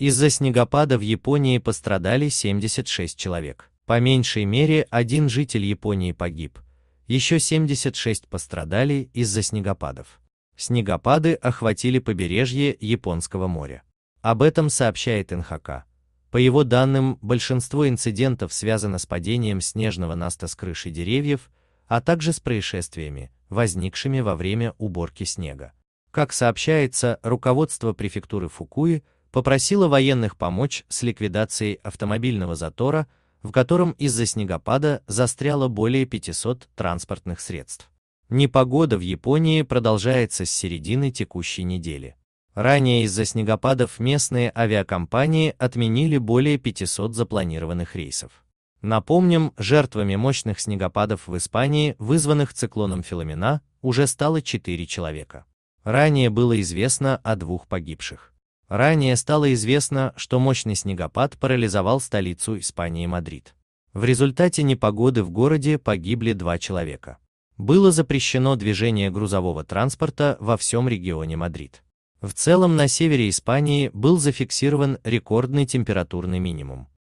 Из-за снегопада в Японии пострадали 76 человек. По меньшей мере один житель Японии погиб. Еще 76 пострадали из-за снегопадов. Снегопады охватили побережье Японского моря. Об этом сообщает НХК. По его данным, большинство инцидентов связано с падением снежного наста с крыши деревьев, а также с происшествиями, возникшими во время уборки снега. Как сообщается, руководство префектуры Фукуи попросила военных помочь с ликвидацией автомобильного затора, в котором из-за снегопада застряло более 500 транспортных средств. Непогода в Японии продолжается с середины текущей недели. Ранее из-за снегопадов местные авиакомпании отменили более 500 запланированных рейсов. Напомним, жертвами мощных снегопадов в Испании, вызванных циклоном Филомена, уже стало 4 человека. Ранее было известно о двух погибших. Ранее стало известно, что мощный снегопад парализовал столицу Испании Мадрид. В результате непогоды в городе погибли два человека. Было запрещено движение грузового транспорта во всем регионе Мадрид. В целом на севере Испании был зафиксирован рекордный температурный минимум.